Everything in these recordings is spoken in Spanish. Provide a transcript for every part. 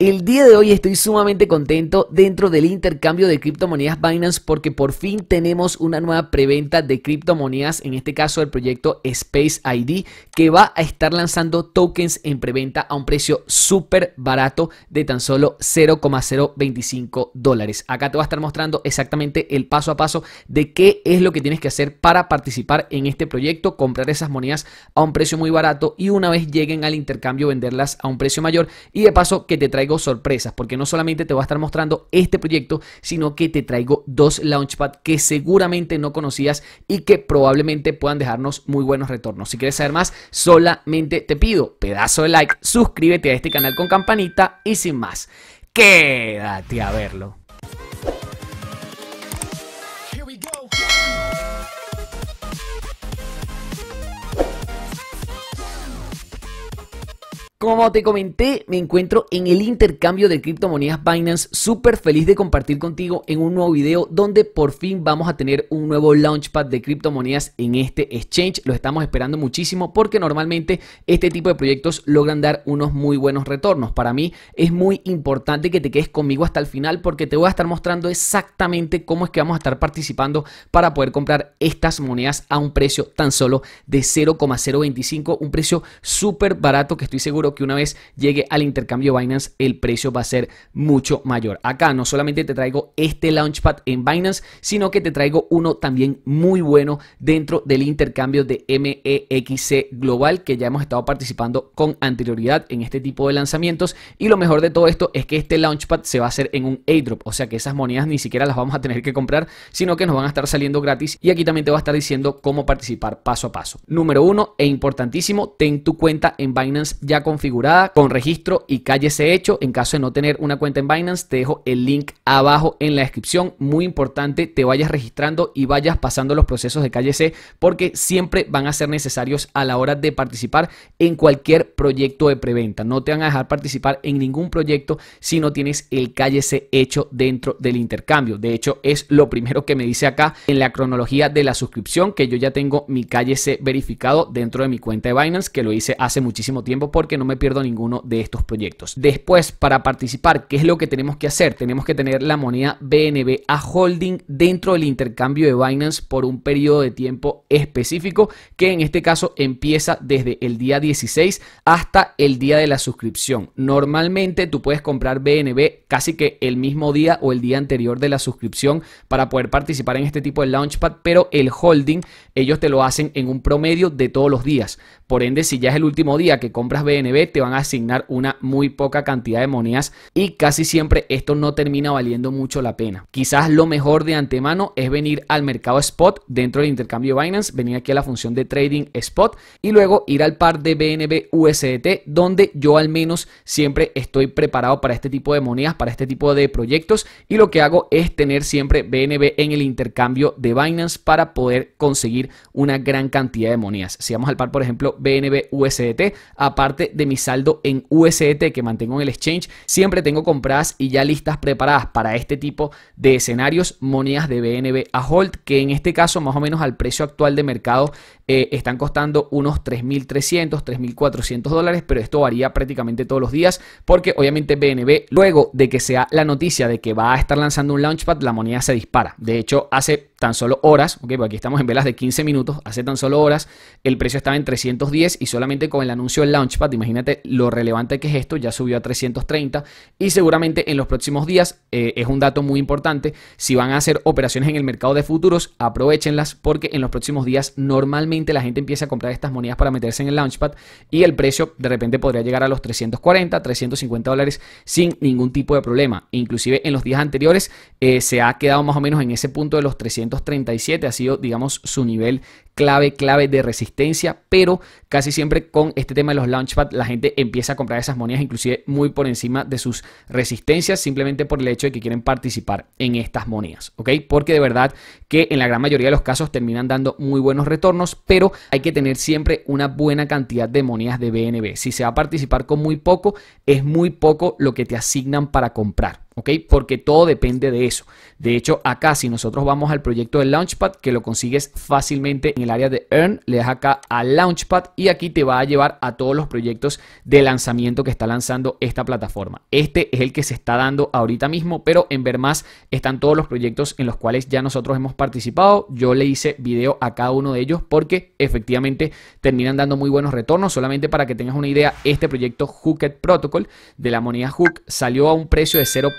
El día de hoy estoy sumamente contento dentro del intercambio de criptomonedas Binance porque por fin tenemos una nueva preventa de criptomonedas, en este caso el proyecto Space ID, que va a estar lanzando tokens en preventa a un precio súper barato de tan solo 0,025 dólares. Acá te va a estar mostrando exactamente el paso a paso de qué es lo que tienes que hacer para participar en este proyecto, comprar esas monedas a un precio muy barato y una vez lleguen al intercambio venderlas a un precio mayor y de paso que te traiga traigo sorpresas, porque no solamente te voy a estar mostrando este proyecto, sino que te traigo dos Launchpad que seguramente no conocías y que probablemente puedan dejarnos muy buenos retornos. Si quieres saber más, solamente te pido pedazo de like, suscríbete a este canal con campanita y sin más, quédate a verlo. Como te comenté, me encuentro en el intercambio de criptomonedas Binance, súper feliz de compartir contigo en un nuevo video donde por fin vamos a tener un nuevo launchpad de criptomonedas en este exchange. Lo estamos esperando muchísimo porque normalmente este tipo de proyectos logran dar unos muy buenos retornos. Para mí es muy importante que te quedes conmigo hasta el final porque te voy a estar mostrando exactamente cómo es que vamos a estar participando para poder comprar estas monedas a un precio tan solo de 0,025, un precio súper barato que estoy seguro que una vez llegue al intercambio Binance, el precio va a ser mucho mayor. Acá no solamente te traigo este Launchpad en Binance, sino que te traigo uno también muy bueno dentro del intercambio de MEXC Global, que ya hemos estado participando con anterioridad en este tipo de lanzamientos. Y lo mejor de todo esto es que este Launchpad se va a hacer en un airdrop, o sea que esas monedas ni siquiera las vamos a tener que comprar, sino que nos van a estar saliendo gratis. Y aquí también te va a estar diciendo cómo participar paso a paso. Número uno e importantísimo, ten tu cuenta en Binance ya con configurada con registro y calle hecho. En caso de no tener una cuenta en Binance, te dejo el link abajo en la descripción. Muy importante, te vayas registrando y vayas pasando los procesos de calle C porque siempre van a ser necesarios a la hora de participar en cualquier proyecto de preventa. No te van a dejar participar en ningún proyecto si no tienes el calle C hecho dentro del intercambio. De hecho, es lo primero que me dice acá en la cronología de la suscripción que yo ya tengo mi calle C verificado dentro de mi cuenta de Binance, que lo hice hace muchísimo tiempo porque no me pierdo ninguno de estos proyectos. Después, para participar, ¿qué es lo que tenemos que hacer? Tenemos que tener la moneda BNB a holding dentro del intercambio de Binance por un periodo de tiempo específico que en este caso empieza desde el día 16 hasta el día de la suscripción. Normalmente tú puedes comprar BNB casi que el mismo día o el día anterior de la suscripción para poder participar en este tipo de launchpad, pero el holding ellos te lo hacen en un promedio de todos los días. Por ende, si ya es el último día que compras BNB, te van a asignar una muy poca cantidad de monedas y casi siempre esto no termina valiendo mucho la pena. Quizás lo mejor de antemano es venir al mercado spot dentro del intercambio Binance, venir aquí a la función de trading spot y luego ir al par de BNB USDT donde yo al menos siempre estoy preparado para este tipo de monedas, para este tipo de proyectos y lo que hago es tener siempre BNB en el intercambio de Binance para poder conseguir una gran cantidad de monedas. Si vamos al par por ejemplo BNB USDT, aparte de mi saldo en USDT que mantengo en el exchange, siempre tengo compradas y ya listas preparadas para este tipo de escenarios monedas de BNB a hold, que en este caso más o menos al precio actual de mercado eh, están costando unos 3.300, 3.400 dólares, pero esto varía prácticamente todos los días porque obviamente BNB luego de que sea la noticia de que va a estar lanzando un launchpad, la moneda se dispara. De hecho, hace tan solo horas, ok, porque aquí estamos en velas de 15 minutos, hace tan solo horas el precio estaba en 310 y solamente con el anuncio del launchpad, imagínate lo relevante que es esto, ya subió a 330 y seguramente en los próximos días eh, es un dato muy importante. Si van a hacer operaciones en el mercado de futuros, aprovechenlas porque en los próximos días normalmente la gente empieza a comprar estas monedas para meterse en el launchpad y el precio de repente podría llegar a los 340, 350 dólares sin ningún tipo de problema. Inclusive en los días anteriores eh, se ha quedado más o menos en ese punto de los 337, ha sido digamos su nivel clave, clave de resistencia, pero casi siempre con este tema de los launchpad la gente empieza a comprar esas monedas inclusive muy por encima de sus resistencias simplemente por el hecho de que quieren participar en estas monedas, ¿ok? Porque de verdad que en la gran mayoría de los casos terminan dando muy buenos retornos, pero hay que tener siempre una buena cantidad de monedas de BNB. Si se va a participar con muy poco, es muy poco lo que te asignan para comprar. Porque todo depende de eso. De hecho, acá si nosotros vamos al proyecto de Launchpad, que lo consigues fácilmente en el área de Earn, le das acá a Launchpad y aquí te va a llevar a todos los proyectos de lanzamiento que está lanzando esta plataforma. Este es el que se está dando ahorita mismo, pero en ver más están todos los proyectos en los cuales ya nosotros hemos participado. Yo le hice video a cada uno de ellos porque efectivamente terminan dando muy buenos retornos. Solamente para que tengas una idea, este proyecto Hooked Protocol de la moneda Hook salió a un precio de 0.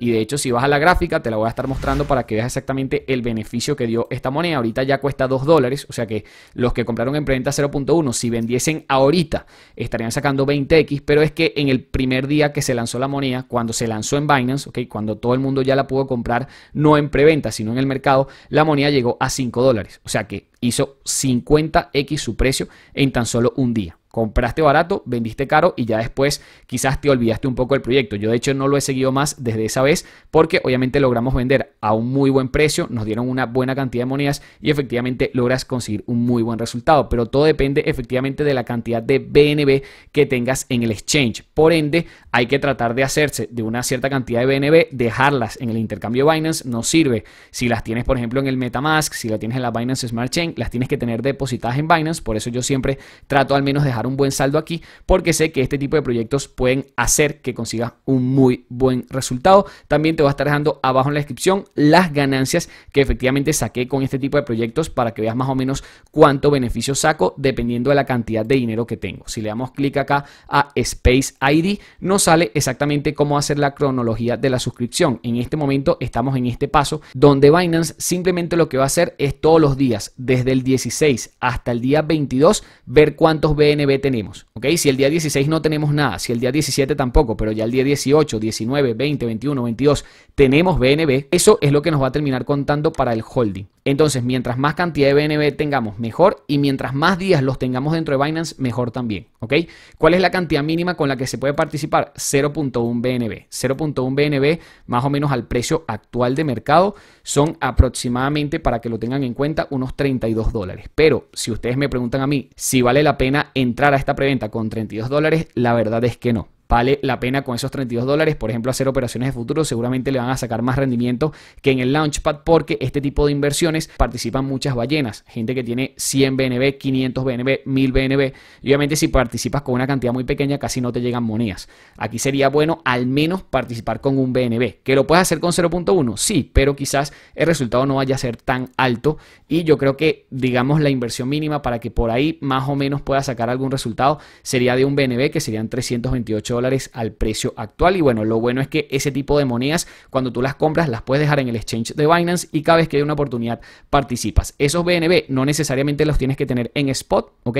Y de hecho, si vas a la gráfica, te la voy a estar mostrando para que veas exactamente el beneficio que dio esta moneda. Ahorita ya cuesta 2 dólares, o sea que los que compraron en preventa 0.1, si vendiesen ahorita, estarían sacando 20x, pero es que en el primer día que se lanzó la moneda, cuando se lanzó en Binance, okay, cuando todo el mundo ya la pudo comprar, no en preventa, sino en el mercado, la moneda llegó a 5 dólares. O sea que hizo 50x su precio en tan solo un día. Compraste barato, vendiste caro y ya después quizás te olvidaste un poco del proyecto. Yo de hecho no lo he seguido más desde esa vez porque obviamente logramos vender a un muy buen precio, nos dieron una buena cantidad de monedas y efectivamente logras conseguir un muy buen resultado. Pero todo depende efectivamente de la cantidad de BNB que tengas en el exchange. Por ende, hay que tratar de hacerse de una cierta cantidad de BNB, dejarlas en el intercambio Binance, no sirve. Si las tienes, por ejemplo, en el Metamask, si las tienes en la Binance Smart Chain, las tienes que tener depositadas en Binance. Por eso yo siempre trato al menos dejar un buen saldo aquí porque sé que este tipo de proyectos pueden hacer que consigas un muy buen resultado. También te voy a estar dejando abajo en la descripción las ganancias que efectivamente saqué con este tipo de proyectos para que veas más o menos cuánto beneficio saco dependiendo de la cantidad de dinero que tengo. Si le damos clic acá a Space ID, nos sale exactamente cómo hacer la cronología de la suscripción. En este momento estamos en este paso donde Binance simplemente lo que va a hacer es todos los días, desde el 16 hasta el día 22, ver cuántos BNB tenemos, ¿ok? Si el día 16 no tenemos nada, si el día 17 tampoco, pero ya el día 18, 19, 20, 21, 22 tenemos BNB, eso es lo que nos va a terminar contando para el holding. Entonces, mientras más cantidad de BNB tengamos, mejor, y mientras más días los tengamos dentro de Binance, mejor también, ¿ok? ¿Cuál es la cantidad mínima con la que se puede participar? 0.1 BNB. 0.1 BNB más o menos al precio actual de mercado son aproximadamente, para que lo tengan en cuenta, unos 32 dólares. Pero si ustedes me preguntan a mí si vale la pena entrar entrar a esta preventa con 32 dólares, la verdad es que no vale la pena con esos 32 dólares, por ejemplo, hacer operaciones de futuro, seguramente le van a sacar más rendimiento que en el Launchpad porque este tipo de inversiones participan muchas ballenas, gente que tiene 100 BNB, 500 BNB, 1000 BNB, y obviamente si participas con una cantidad muy pequeña casi no te llegan monedas. Aquí sería bueno al menos participar con un BNB, que lo puedes hacer con 0.1, sí, pero quizás el resultado no vaya a ser tan alto y yo creo que digamos la inversión mínima para que por ahí más o menos pueda sacar algún resultado sería de un BNB que serían 328 al precio actual. Y bueno, lo bueno es que ese tipo de monedas, cuando tú las compras, las puedes dejar en el exchange de Binance y cada vez que hay una oportunidad participas. Esos BNB no necesariamente los tienes que tener en spot, ¿ok?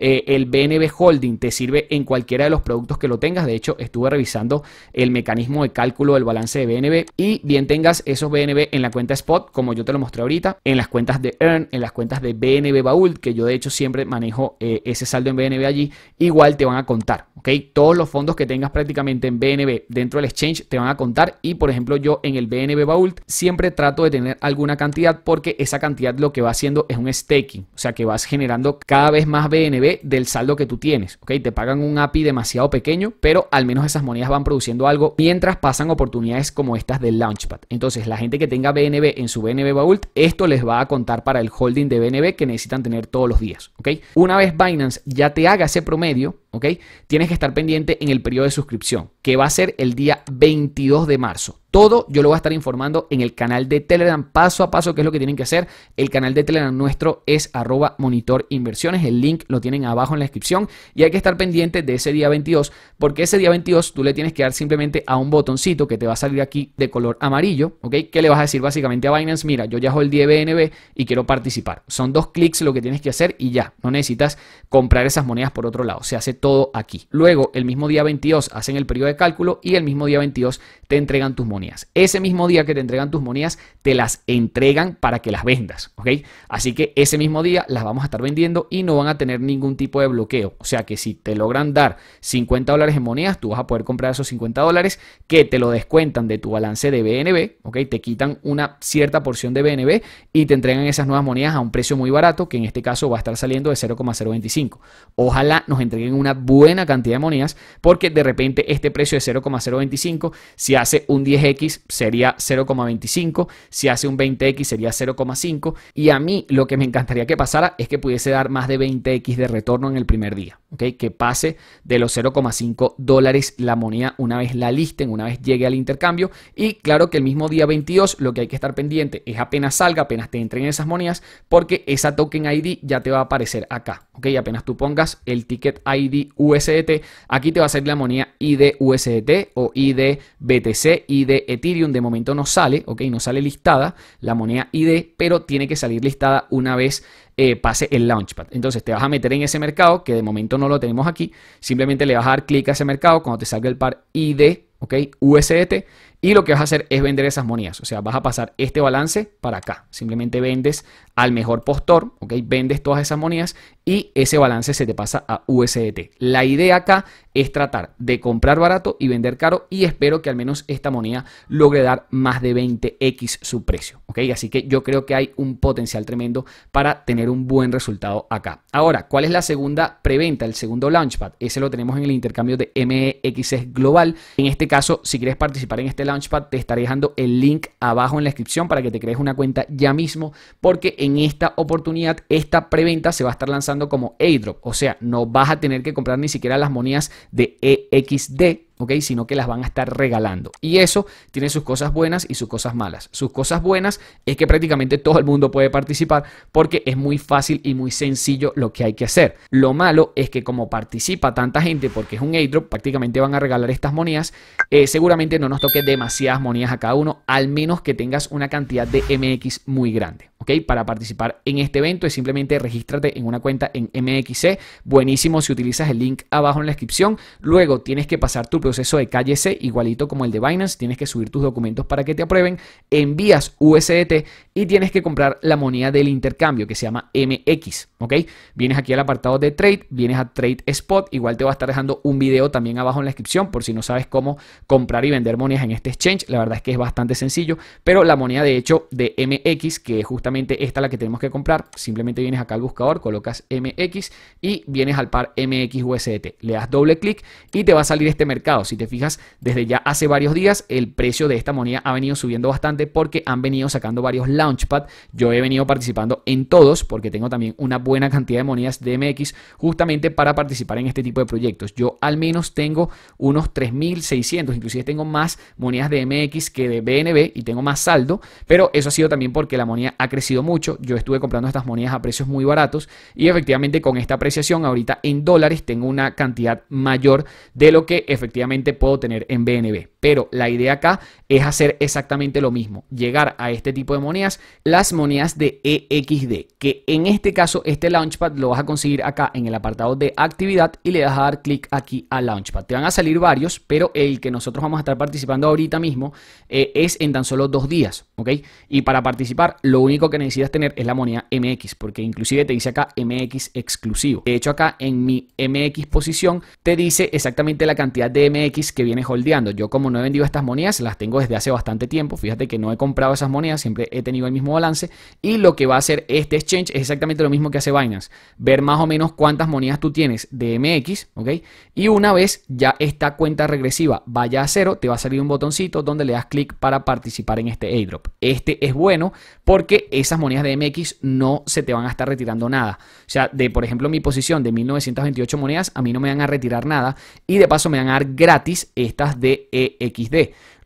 Eh, el BNB Holding te sirve en cualquiera de los productos que lo tengas. De hecho, estuve revisando el mecanismo de cálculo del balance de BNB y bien tengas esos BNB en la cuenta spot, como yo te lo mostré ahorita, en las cuentas de Earn, en las cuentas de BNB Baúl, que yo de hecho siempre manejo eh, ese saldo en BNB allí, igual te van a contar, ¿ok? Todos los fondos que tengas prácticamente en BNB dentro del exchange te van a contar y por ejemplo yo en el BNB Vault siempre trato de tener alguna cantidad porque esa cantidad lo que va haciendo es un staking, o sea que vas generando cada vez más BNB del saldo que tú tienes, ¿ok? Te pagan un API demasiado pequeño, pero al menos esas monedas van produciendo algo mientras pasan oportunidades como estas del Launchpad. Entonces la gente que tenga BNB en su BNB Vault, esto les va a contar para el holding de BNB que necesitan tener todos los días, ¿ok? Una vez Binance ya te haga ese promedio, ¿ok? Tienes que estar pendiente en el periodo de suscripción, que va a ser el día 22 de marzo. Todo yo lo voy a estar informando en el canal de Telegram paso a paso, qué es lo que tienen que hacer. El canal de Telegram nuestro es arroba monitor inversiones. El link lo tienen abajo en la descripción y hay que estar pendiente de ese día 22 porque ese día 22 tú le tienes que dar simplemente a un botoncito que te va a salir aquí de color amarillo, ¿ok? Que le vas a decir básicamente a Binance, mira, yo ya el BNB y quiero participar. Son dos clics lo que tienes que hacer y ya, no necesitas comprar esas monedas por otro lado, se hace todo aquí. Luego, el mismo día 22 hacen el periodo de cálculo y el mismo día 22 te entregan tus monedas. Ese mismo día que te entregan tus monedas, te las entregan para que las vendas, ¿ok? Así que ese mismo día las vamos a estar vendiendo y no van a tener ningún tipo de bloqueo. O sea que si te logran dar 50 dólares en monedas, tú vas a poder comprar esos 50 dólares que te lo descuentan de tu balance de BNB, ¿ok? Te quitan una cierta porción de BNB y te entregan esas nuevas monedas a un precio muy barato, que en este caso va a estar saliendo de 0,025. Ojalá nos entreguen una buena cantidad de monedas porque de repente este precio de 0,025 se hace un 10 x sería 0,25, si hace un 20x sería 0,5 y a mí lo que me encantaría que pasara es que pudiese dar más de 20x de retorno en el primer día, ¿okay? que pase de los 0,5 dólares la moneda una vez la listen, una vez llegue al intercambio y claro que el mismo día 22 lo que hay que estar pendiente es apenas salga, apenas te entren esas monedas porque esa token ID ya te va a aparecer acá, Ok, apenas tú pongas el ticket ID USDT, aquí te va a salir la moneda ID USDT o ID BTC, ID Ethereum. De momento no sale, ok, no sale listada la moneda ID, pero tiene que salir listada una vez eh, pase el launchpad. Entonces te vas a meter en ese mercado, que de momento no lo tenemos aquí. Simplemente le vas a dar clic a ese mercado cuando te salga el par ID, ok, USDT. Y lo que vas a hacer es vender esas monedas. O sea, vas a pasar este balance para acá. Simplemente vendes al mejor postor, ¿ok? Vendes todas esas monedas y ese balance se te pasa a USDT. La idea acá es tratar de comprar barato y vender caro y espero que al menos esta moneda logre dar más de 20x su precio. Así que yo creo que hay un potencial tremendo para tener un buen resultado acá. Ahora, ¿cuál es la segunda preventa, el segundo launchpad? Ese lo tenemos en el intercambio de MEXS Global. En este caso, si quieres participar en este launchpad, te estaré dejando el link abajo en la descripción para que te crees una cuenta ya mismo porque en esta oportunidad, esta preventa se va a estar lanzando como airdrop. O sea, no vas a tener que comprar ni siquiera las monías de EXD ¿ok? Sino que las van a estar regalando. Y eso tiene sus cosas buenas y sus cosas malas. Sus cosas buenas es que prácticamente todo el mundo puede participar porque es muy fácil y muy sencillo lo que hay que hacer. Lo malo es que como participa tanta gente porque es un airdrop, prácticamente van a regalar estas monedas, eh, seguramente no nos toque demasiadas monedas a cada uno, al menos que tengas una cantidad de MX muy grande, ¿ok? Para participar en este evento es simplemente regístrate en una cuenta en MXC. Buenísimo si utilizas el link abajo en la descripción. Luego tienes que pasar tu proceso de KYC, igualito como el de Binance. Tienes que subir tus documentos para que te aprueben, envías USDT y tienes que comprar la moneda del intercambio que se llama MX. ¿Ok? Vienes aquí al apartado de Trade, vienes a Trade Spot. Igual te va a estar dejando un video también abajo en la descripción por si no sabes cómo comprar y vender monedas en este exchange. La verdad es que es bastante sencillo, pero la moneda de hecho de MX, que es justamente esta la que tenemos que comprar, simplemente vienes acá al buscador, colocas MX y vienes al par MX USDT. Le das doble clic y te va a salir este mercado si te fijas, desde ya hace varios días el precio de esta moneda ha venido subiendo bastante porque han venido sacando varios launchpad. Yo he venido participando en todos porque tengo también una buena cantidad de monedas de MX justamente para participar en este tipo de proyectos. Yo al menos tengo unos 3.600, inclusive tengo más monedas de MX que de BNB y tengo más saldo, pero eso ha sido también porque la moneda ha crecido mucho. Yo estuve comprando estas monedas a precios muy baratos y efectivamente con esta apreciación ahorita en dólares tengo una cantidad mayor de lo que efectivamente puedo tener en BNB. Pero la idea acá es hacer exactamente lo mismo, llegar a este tipo de monedas, las monedas de EXD, que en este caso este Launchpad lo vas a conseguir acá en el apartado de actividad y le vas a dar clic aquí a Launchpad. Te van a salir varios, pero el que nosotros vamos a estar participando ahorita mismo eh, es en tan solo dos días, ¿ok? Y para participar lo único que necesitas tener es la moneda MX, porque inclusive te dice acá MX exclusivo. De hecho acá en mi MX posición te dice exactamente la cantidad de MX X que viene holdeando. Yo como no he vendido estas monedas, las tengo desde hace bastante tiempo. Fíjate que no he comprado esas monedas, siempre he tenido el mismo balance. Y lo que va a hacer este exchange es exactamente lo mismo que hace Binance. Ver más o menos cuántas monedas tú tienes de MX, ¿ok? Y una vez ya esta cuenta regresiva vaya a cero, te va a salir un botoncito donde le das clic para participar en este airdrop. Este es bueno porque esas monedas de MX no se te van a estar retirando nada. O sea, de por ejemplo mi posición de 1928 monedas, a mí no me van a retirar nada. Y de paso me van a dar gratis estas de EXD.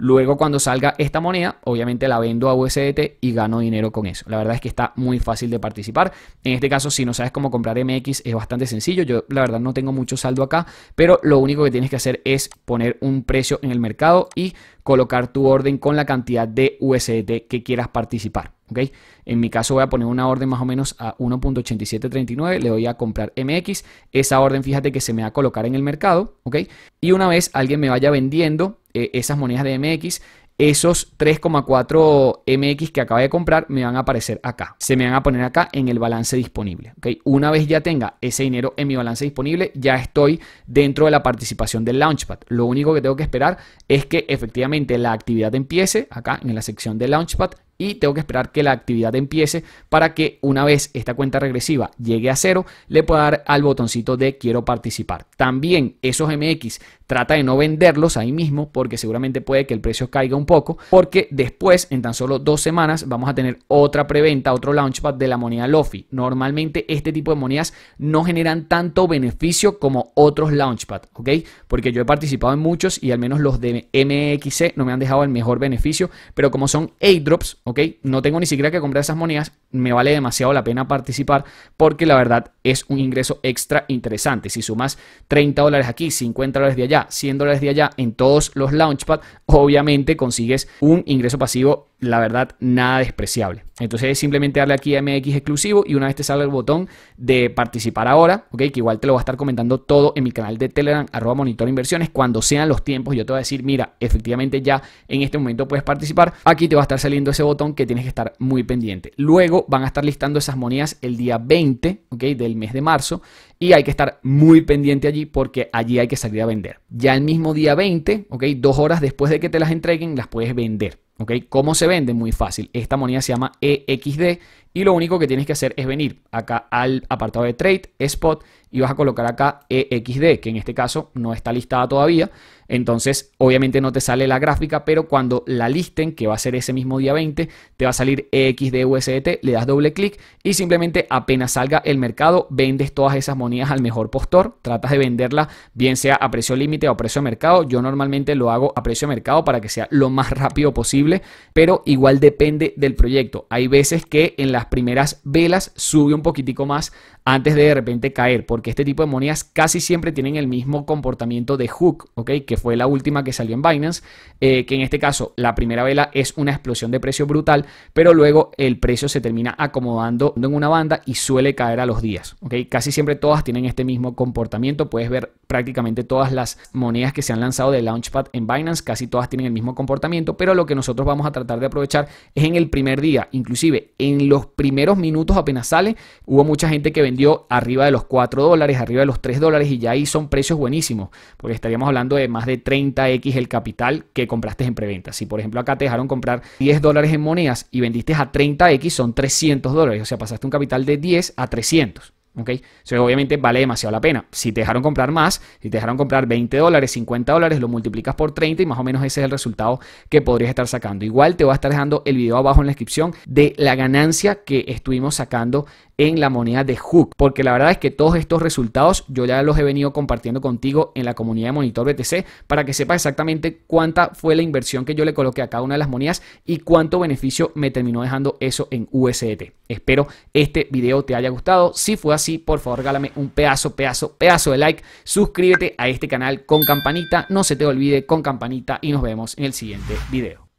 Luego cuando salga esta moneda, obviamente la vendo a USDT y gano dinero con eso. La verdad es que está muy fácil de participar. En este caso, si no sabes cómo comprar MX, es bastante sencillo. Yo la verdad no tengo mucho saldo acá, pero lo único que tienes que hacer es poner un precio en el mercado y colocar tu orden con la cantidad de USDT que quieras participar. En mi caso voy a poner una orden más o menos a 1.8739, le voy a comprar MX, esa orden fíjate que se me va a colocar en el mercado, Y una vez alguien me vaya vendiendo eh, esas monedas de MX, esos 3,4 MX que acabo de comprar me van a aparecer acá. Se me van a poner acá en el balance disponible. Una vez ya tenga ese dinero en mi balance disponible, ya estoy dentro de la participación del Launchpad. Lo único que tengo que esperar es que efectivamente la actividad empiece acá en la sección de Launchpad y tengo que esperar que la actividad empiece para que una vez esta cuenta regresiva llegue a cero, le pueda dar al botoncito de quiero participar. También esos MX trata de no venderlos ahí mismo porque seguramente puede que el precio caiga un poco porque después en tan solo dos semanas vamos a tener otra preventa, otro launchpad de la moneda Lofi. Normalmente este tipo de monedas no generan tanto beneficio como otros launchpad, ¿ok? Porque yo he participado en muchos y al menos los de MXC no me han dejado el mejor beneficio, pero como son airdrops, ¿ok? No tengo ni siquiera que comprar esas monedas, me vale demasiado la pena participar porque la verdad es un ingreso extra interesante. Si sumas 30 dólares aquí, 50 dólares de allá, 100 dólares de allá en todos los launchpad, obviamente consigues un ingreso pasivo la verdad, nada despreciable. Entonces simplemente darle aquí a MX exclusivo y una vez te sale el botón de participar ahora, que igual te lo va a estar comentando todo en mi canal de Telegram, arroba monitor inversiones. Cuando sean los tiempos, yo te voy a decir, mira, efectivamente ya en este momento puedes participar. Aquí te va a estar saliendo ese botón que tienes que estar muy pendiente. Luego van a estar listando esas monedas el día 20, del mes de marzo. Y hay que estar muy pendiente allí porque allí hay que salir a vender. Ya el mismo día 20, ok, dos horas después de que te las entreguen, las puedes vender. ¿Cómo se vende? Muy fácil. Esta moneda se llama EXD y lo único que tienes que hacer es venir acá al apartado de Trade, Spot y vas a colocar acá EXD, que en este caso no está listada todavía. Entonces, obviamente no te sale la gráfica, pero cuando la listen, que va a ser ese mismo día 20, te va a salir EXD USDT, le das doble clic y simplemente apenas salga el mercado, vendes todas esas monedas al mejor postor, tratas de venderla bien sea a precio límite o a precio mercado. Yo normalmente lo hago a precio de mercado para que sea lo más rápido posible, pero igual depende del proyecto. Hay veces que en las primeras velas sube un poquitico más antes de de repente caer, porque que este tipo de monedas casi siempre tienen el mismo comportamiento de hook, ¿ok? Que fue la última que salió en Binance, eh, que en este caso la primera vela es una explosión de precio brutal, pero luego el precio se termina acomodando en una banda y suele caer a los días, ¿ok? Casi siempre todas tienen este mismo comportamiento, puedes ver prácticamente todas las monedas que se han lanzado de Launchpad en Binance, casi todas tienen el mismo comportamiento, pero lo que nosotros vamos a tratar de aprovechar es en el primer día, inclusive en los primeros minutos apenas sale, hubo mucha gente que vendió arriba de los 4 arriba de los 3 dólares y ya ahí son precios buenísimos, porque estaríamos hablando de más de 30x el capital que compraste en preventa. Si por ejemplo acá te dejaron comprar 10 dólares en monedas y vendiste a 30x, son 300 dólares, o sea, pasaste un capital de 10 a 300. ¿Ok? Entonces, obviamente vale demasiado la pena. Si te dejaron comprar más, si te dejaron comprar 20 dólares, 50 dólares, lo multiplicas por 30 y más o menos ese es el resultado que podrías estar sacando. Igual te voy a estar dejando el video abajo en la descripción de la ganancia que estuvimos sacando en la moneda de Hook. Porque la verdad es que todos estos resultados yo ya los he venido compartiendo contigo en la comunidad de Monitor BTC para que sepas exactamente cuánta fue la inversión que yo le coloqué a cada una de las monedas y cuánto beneficio me terminó dejando eso en USDT. Espero este video te haya gustado. Si fue así, por favor, gálame un pedazo, pedazo, pedazo de like. Suscríbete a este canal con campanita. No se te olvide con campanita y nos vemos en el siguiente video.